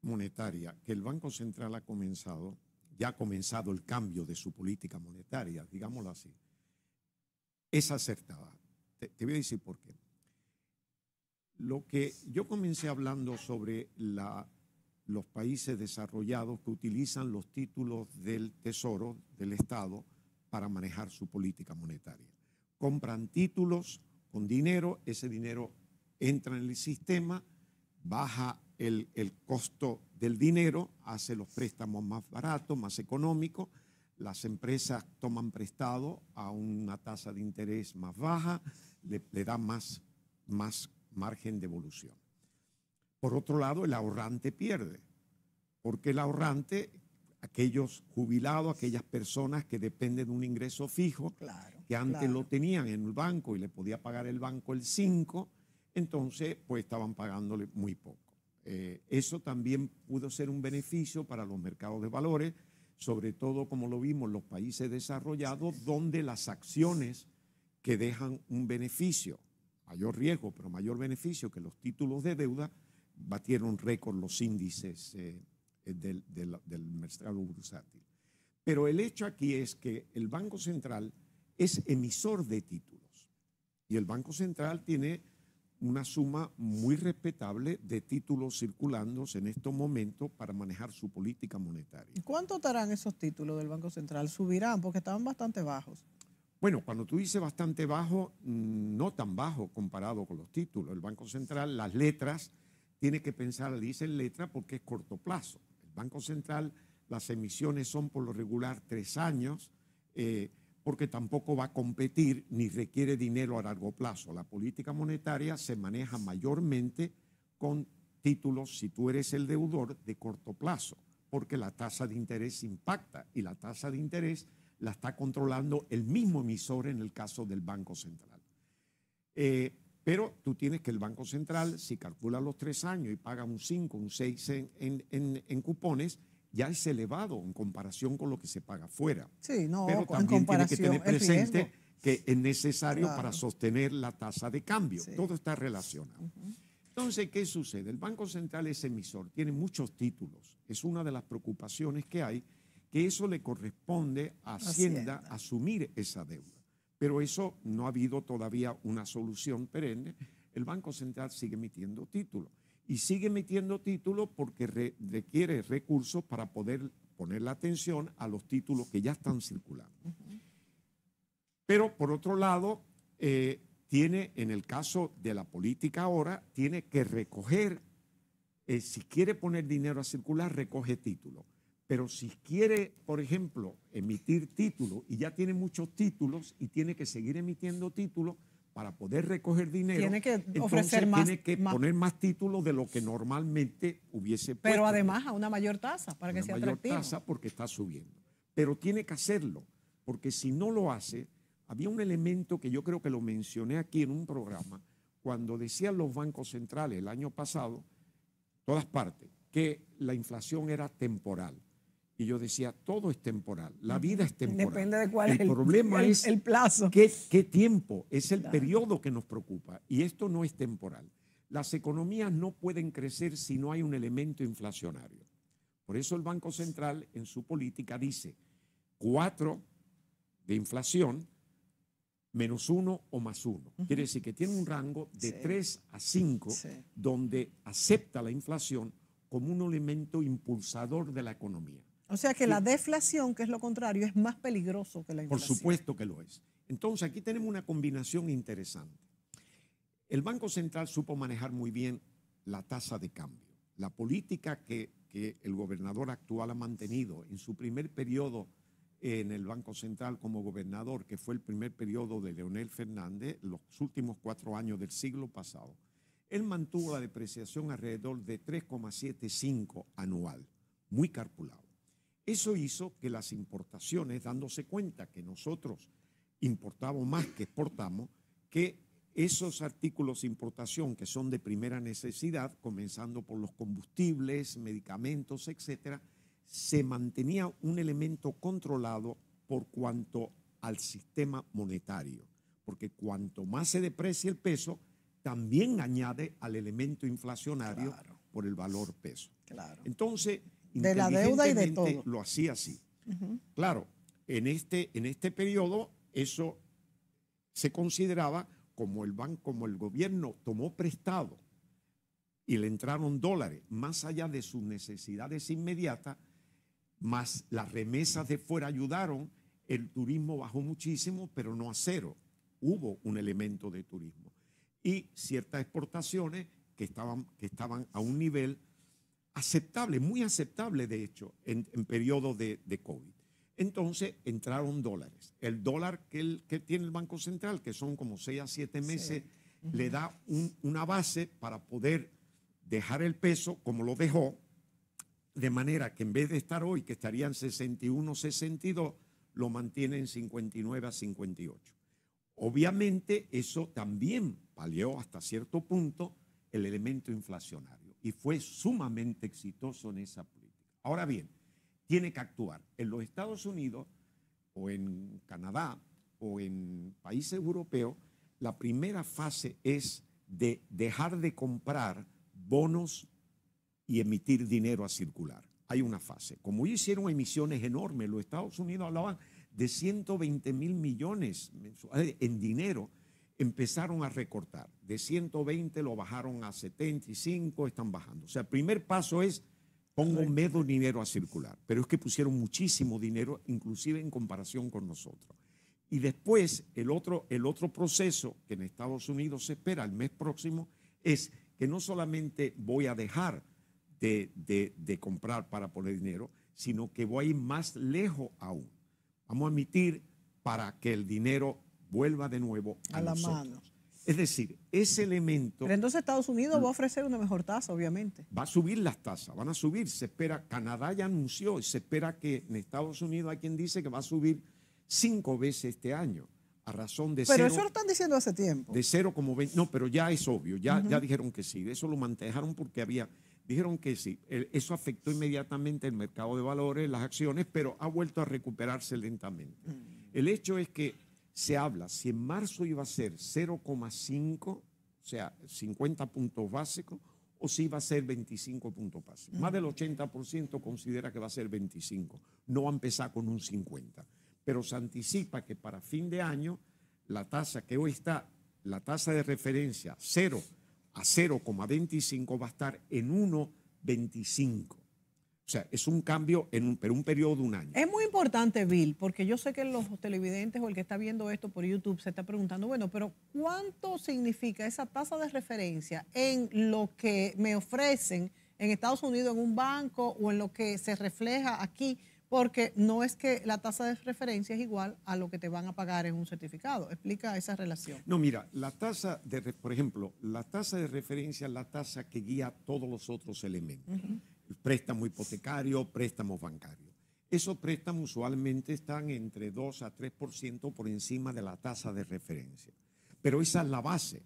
monetaria que el Banco Central ha comenzado, ya ha comenzado el cambio de su política monetaria, digámoslo así, es acertada. Te, te voy a decir por qué. Lo que yo comencé hablando sobre los países desarrollados que utilizan los títulos del Tesoro, del Estado, para manejar su política monetaria. Compran títulos con dinero, ese dinero entra en el sistema, baja el, costo del dinero, hace los préstamos más baratos, más económicos, las empresas toman prestado a una tasa de interés más baja, le, le da más, más margen de evolución. Por otro lado, el ahorrante pierde, porque el ahorrante, aquellos jubilados, aquellas personas que dependen de un ingreso fijo, que antes lo tenían en el banco y le podía pagar el banco el 5, entonces pues estaban pagándole muy poco. Eh, eso también pudo ser un beneficio para los mercados de valores, sobre todo como lo vimos en los países desarrollados, donde las acciones que dejan un beneficio mayor riesgo, pero mayor beneficio que los títulos de deuda, batieron récord los índices eh, eh, del, mestrado bursátil. Pero el hecho aquí es que el Banco Central es emisor de títulos y el Banco Central tiene una suma muy respetable de títulos circulándose en estos momentos para manejar su política monetaria. ¿Cuánto estarán esos títulos del Banco Central? ¿Subirán? Porque estaban bastante bajos. Bueno, cuando tú dices bastante bajo, mm, no tan bajo comparado con los títulos. El Banco Central, las letras, tiene que pensar, dice letra porque es corto plazo. El Banco Central, las emisiones son por lo regular tres años, eh, porque tampoco va a competir ni requiere dinero a largo plazo. La política monetaria se maneja mayormente con títulos, si tú eres el deudor, de corto plazo, porque la tasa de interés impacta y la tasa de interés la está controlando el mismo emisor en el caso del Banco Central. Eh, pero tú tienes que el Banco Central, si calcula los tres años y paga un 5, un 6 en, en, cupones, ya es elevado en comparación con lo que se paga fuera. Sí, no, pero también tienes que tener presente que es necesario para sostener la tasa de cambio. Todo está relacionado. Entonces, ¿qué sucede? El Banco Central es emisor, tiene muchos títulos. Es una de las preocupaciones que hay que eso le corresponde a Hacienda, asumir esa deuda. Pero eso no ha habido todavía una solución perenne. El Banco Central sigue emitiendo títulos y sigue emitiendo títulos porque requiere recursos para poder poner la atención a los títulos que ya están circulando. Pero por otro lado, eh, tiene, en el caso de la política ahora, tiene que recoger, eh, si quiere poner dinero a circular, recoge títulos. Pero si quiere, por ejemplo, emitir títulos, y ya tiene muchos títulos y tiene que seguir emitiendo títulos para poder recoger dinero, tiene que ofrecer más, tiene que poner más títulos de lo que normalmente hubiese puesto. Pero además a una mayor tasa para que sea mayor tasa porque está subiendo. Pero tiene que hacerlo, porque si no lo hace, había un elemento que yo creo que lo mencioné aquí en un programa, cuando decían los bancos centrales el año pasado, todas partes, que la inflación era temporal yo decía, todo es temporal, la vida es temporal. el es problema es el plazo. Qué, tiempo? Es el periodo que nos preocupa. Y esto no es temporal. Las economías no pueden crecer si no hay un elemento inflacionario. Por eso el Banco Central en su política dice 4 de inflación menos uno o más uno Quiere decir que tiene un rango de 3 a 5 donde acepta la inflación como un elemento impulsador de la economía. O sea que la deflación, que es lo contrario, es más peligroso que la inflación. Por supuesto que lo es. Entonces aquí tenemos una combinación interesante. El Banco Central supo manejar muy bien la tasa de cambio. La política que, que el gobernador actual ha mantenido en su primer periodo en el Banco Central como gobernador, que fue el primer periodo de Leonel Fernández, los últimos cuatro años del siglo pasado, él mantuvo la depreciación alrededor de 3,75 anual, muy calculado. Eso hizo que las importaciones, dándose cuenta que nosotros importamos más que exportamos, que esos artículos de importación que son de primera necesidad, comenzando por los combustibles, medicamentos, etc., se mantenía un elemento controlado por cuanto al sistema monetario, porque cuanto más se deprecia el peso, también añade al elemento inflacionario por el valor peso. Claro. Entonces, de la deuda y de todo. Lo hacía así. Claro, en este, en este periodo eso se consideraba como el banco, como el gobierno tomó prestado y le entraron dólares, más allá de sus necesidades inmediatas, más las remesas de fuera ayudaron, el turismo bajó muchísimo, pero no a cero. Hubo un elemento de turismo. Y ciertas exportaciones que estaban, que estaban a un nivel aceptable, muy aceptable de hecho, en, periodo de, COVID. Entonces entraron dólares. El dólar que, tiene el Banco Central, que son como 6 a 7 meses, le da una base para poder dejar el peso como lo dejó, de manera que en vez de estar hoy, que estarían 61, 62, lo mantiene en 59 a 58. Obviamente eso también palió hasta cierto punto el elemento inflacionario y fue sumamente exitoso en esa política. Ahora bien, tiene que actuar en los Estados Unidos o en Canadá o en países europeos. La primera fase es de dejar de comprar bonos y emitir dinero a circular. Hay una fase. Como hicieron emisiones enormes, los Estados Unidos hablaban de 120 mil millones en dinero empezaron a recortar. De 120 lo bajaron a 75, están bajando. O sea, el primer paso es pongo medio dinero a circular, pero es que pusieron muchísimo dinero, inclusive en comparación con nosotros. Y después, el otro, el otro proceso que en Estados Unidos se espera el mes próximo es que no solamente voy a dejar de, de comprar para poner dinero, sino que voy a ir más lejos aún. Vamos a emitir para que el dinero vuelva de nuevo a, la mano. Es decir, ese elemento... Pero entonces Estados Unidos va a mm. ofrecer una mejor tasa, obviamente. Va a subir las tasas, van a subir. Se espera, Canadá ya anunció, se espera que en Estados Unidos hay quien dice que va a subir cinco veces este año, a razón de... Pero eso lo están diciendo hace tiempo. De cero como 20, No, pero ya es obvio, ya, ya dijeron que sí. Eso lo mantejaron porque había... Dijeron que sí. Eso afectó inmediatamente el mercado de valores, las acciones, pero ha vuelto a recuperarse lentamente. Mm. El hecho es que se habla, si en marzo iba a ser 0,5, o sea, 50 puntos básicos, o si iba a ser 25 puntos básicos. Más del 80% considera que va a ser 25, no va a empezar con un 50. Pero se anticipa que para fin de año la tasa que hoy está, la tasa de referencia 0 a 0,25 va a estar en 1,25. O sea, es un cambio en un, pero un periodo de un año. Es muy importante, Bill, porque yo sé que los televidentes o el que está viendo esto por YouTube se está preguntando, bueno, pero ¿cuánto significa esa tasa de referencia en lo que me ofrecen en Estados Unidos en un banco o en lo que se refleja aquí? Porque no es que la tasa de referencia es igual a lo que te van a pagar en un certificado. Explica esa relación. No, mira, la tasa de, por ejemplo, la tasa de referencia es la tasa que guía todos los otros elementos préstamo hipotecario, préstamos bancario. Esos préstamos usualmente están entre 2 a 3% por encima de la tasa de referencia. Pero esa es la base.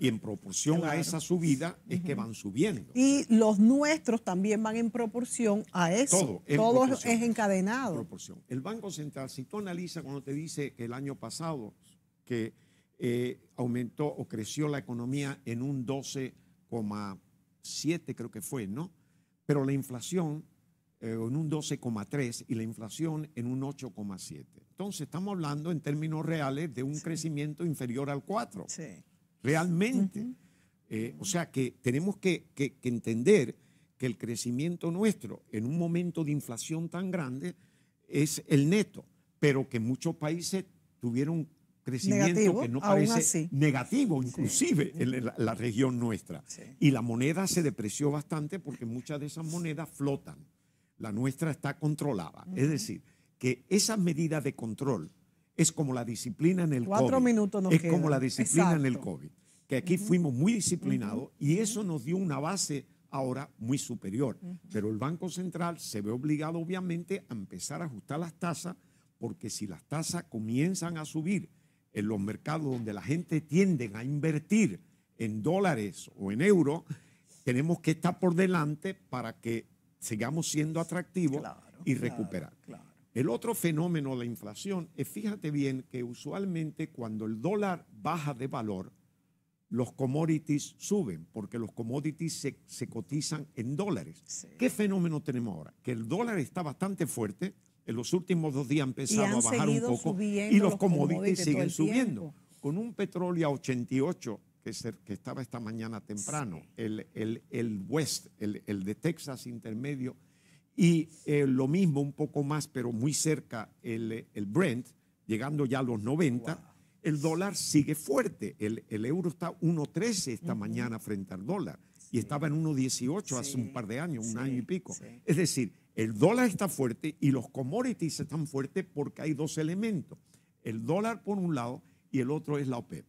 y en proporción a esa subida es que van subiendo. Y los nuestros también van en proporción a eso. Todo, es encadenado. El Banco Central, si tú analizas cuando te dice que el año pasado que eh, aumentó o creció la economía en un 12,7 creo que fue, ¿no? pero la inflación eh, en un 12,3 y la inflación en un 8,7. Entonces estamos hablando en términos reales de un crecimiento inferior al 4. Sí. Realmente. Eh, o sea que tenemos que, entender que el crecimiento nuestro en un momento de inflación tan grande es el neto, pero que muchos países tuvieron crecimiento negativo, que no parece negativo, inclusive en la, región nuestra. Y la moneda se depreció bastante porque muchas de esas monedas flotan. La nuestra está controlada. Es decir, que esa medida de control es como la disciplina en el Cuatro COVID. Minutos es como la disciplina en el COVID. Que aquí fuimos muy disciplinados y eso nos dio una base ahora muy superior. Pero el Banco Central se ve obligado, obviamente, a empezar a ajustar las tasas, porque si las tasas comienzan a subir, en los mercados donde la gente tiende a invertir en dólares o en euros, tenemos que estar por delante para que sigamos siendo atractivos y recuperar. El otro fenómeno de la inflación es, fíjate bien, que usualmente cuando el dólar baja de valor, los commodities suben, porque los commodities se, cotizan en dólares. ¿Qué fenómeno tenemos ahora? Que el dólar está bastante fuerte, en los últimos dos días han empezado a bajar un poco y los, commodities siguen subiendo. Con un petróleo a 88 que, estaba esta mañana temprano, el, West, el, de Texas intermedio, y eh, lo mismo un poco más, pero muy cerca, el, Brent, llegando ya a los 90. El dólar sigue fuerte, el, euro está 1.13 esta mañana frente al dólar y estaba en 1.18 hace un par de años, un año y pico. Es decir, el dólar está fuerte y los commodities están fuertes porque hay dos elementos. El dólar por un lado y el otro es la OPEP.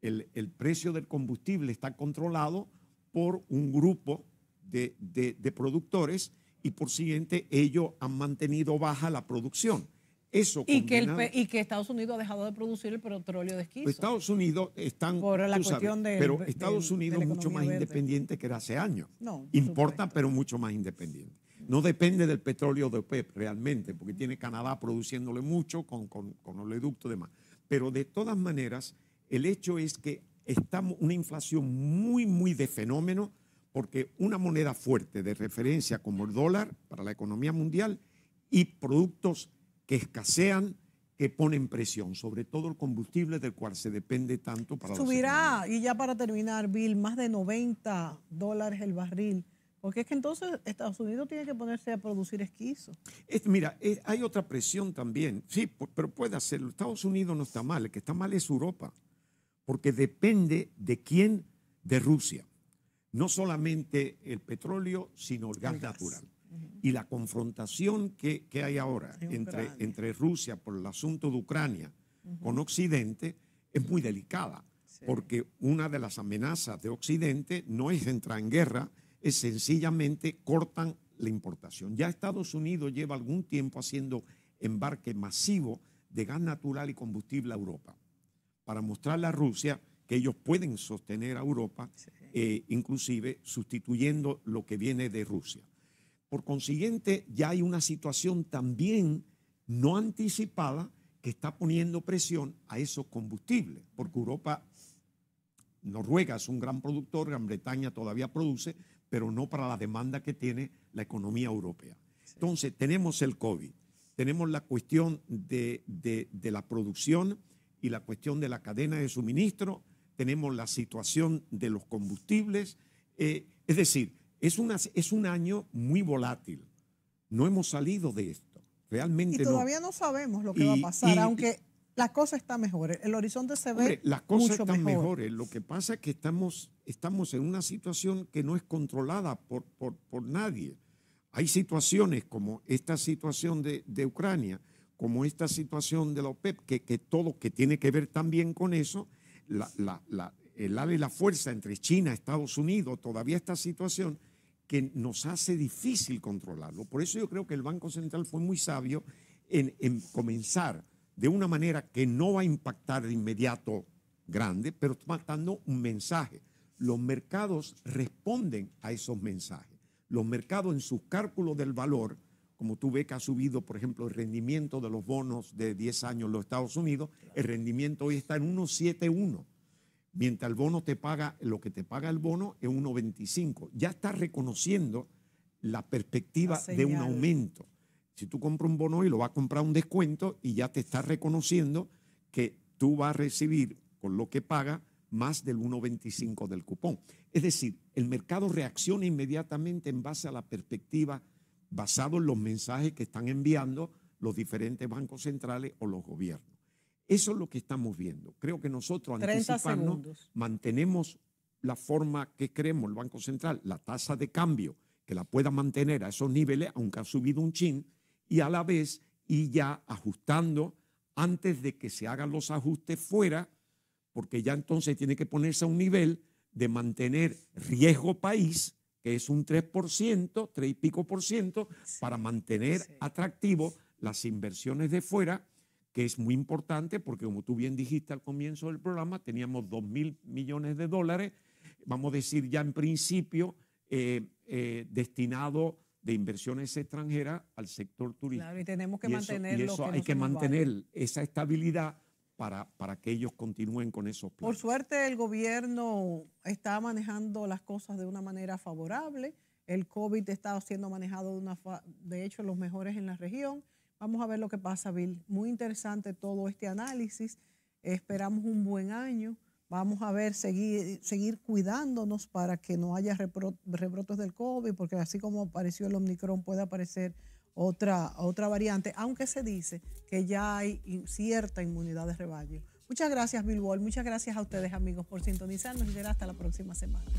El, precio del combustible está controlado por un grupo de, productores y por siguiente ellos han mantenido baja la producción. Eso y que, y que Estados Unidos ha dejado de producir el petróleo de esquizo. Estados Unidos están. Por la Pero Estados Unidos es mucho más independiente que era hace años. Importa, pero mucho más independiente. No depende del petróleo de PEP e realmente, porque tiene Canadá produciéndole mucho con, con, con oleoducto y demás. Pero de todas maneras, el hecho es que estamos una inflación muy, muy de fenómeno, porque una moneda fuerte de referencia como el dólar para la economía mundial y productos que escasean, que ponen presión, sobre todo el combustible del cual se depende tanto para... Subirá, y ya para terminar, Bill, más de 90 dólares el barril porque es que entonces Estados Unidos tiene que ponerse a producir esquizo. mira, eh, hay otra presión también, sí, pero puede hacerlo. Estados Unidos no está mal, el que está mal es Europa, porque depende de quién, de Rusia. No solamente el petróleo, sino el gas, natural. Y la confrontación que, hay ahora entre, entre, Rusia por el asunto de Ucrania con Occidente es muy delicada, porque una de las amenazas de Occidente no es entrar en guerra, es sencillamente cortan la importación. Ya Estados Unidos lleva algún tiempo haciendo embarque masivo de gas natural y combustible a Europa para mostrarle a Rusia que ellos pueden sostener a Europa, eh, inclusive sustituyendo lo que viene de Rusia. Por consiguiente, ya hay una situación también no anticipada que está poniendo presión a esos combustibles, porque Europa, Noruega es un gran productor, Gran Bretaña todavía produce, pero no para la demanda que tiene la economía europea. Entonces, tenemos el COVID, tenemos la cuestión de, la producción y la cuestión de la cadena de suministro, tenemos la situación de los combustibles. Eh, es decir, es, una, es un año muy volátil. No hemos salido de esto. Realmente y todavía no, sabemos lo que va a pasar, aunque la cosa está mejor, el horizonte se ve las cosas mucho están mejor. mejores. Eh, lo que pasa es que estamos, estamos en una situación que no es controlada por, por, por nadie. Hay situaciones como esta situación de, de, Ucrania, como esta situación de la OPEP, que, que todo que tiene que ver también con eso, la, la, la, el la fuerza entre China, Estados Unidos, todavía esta situación que nos hace difícil controlarlo. Por eso yo creo que el Banco Central fue muy sabio en, en comenzar de una manera que no va a impactar de inmediato grande, pero está dando un mensaje. Los mercados responden a esos mensajes. Los mercados en sus cálculos del valor, como tú ves que ha subido, por ejemplo, el rendimiento de los bonos de 10 años en los Estados Unidos, el rendimiento hoy está en 1,71. Mientras el bono te paga, lo que te paga el bono es 1,25. Ya está reconociendo la perspectiva de un aumento. Si tú compras un bono y lo vas a comprar un descuento y ya te estás reconociendo que tú vas a recibir con lo que paga más del 1,25 del cupón. Es decir, el mercado reacciona inmediatamente en base a la perspectiva basado en los mensajes que están enviando los diferentes bancos centrales o los gobiernos. Eso es lo que estamos viendo. Creo que nosotros anticipamos mantenemos la forma que creemos el Banco Central, la tasa de cambio, que la pueda mantener a esos niveles, aunque ha subido un chin, y a la vez ir ya ajustando antes de que se hagan los ajustes fuera, porque ya entonces tiene que ponerse a un nivel de mantener riesgo país, que es un 3%, 3 y pico por ciento, para mantener atractivo las inversiones de fuera, que es muy importante porque como tú bien dijiste al comienzo del programa, teníamos 2 mil millones de dólares, vamos a decir ya en principio, eh, eh destinado de inversiones extranjeras al sector turístico. y tenemos que mantener eso, hay que mantener esa estabilidad para, que ellos continúen con esos planes. Por suerte el gobierno está manejando las cosas de una manera favorable. El COVID está siendo manejado de una de hecho los mejores en la región. Vamos a ver lo que pasa, Bill. Muy interesante todo este análisis. Esperamos un buen año. Vamos a ver, seguir, seguir cuidándonos para que no haya rebrotes del COVID, porque así como apareció el Omicron, puede aparecer otra, otra variante, aunque se dice que ya hay cierta inmunidad de rebaño. Muchas gracias, Wall. Muchas gracias a ustedes, amigos, por sintonizarnos y hasta la próxima semana.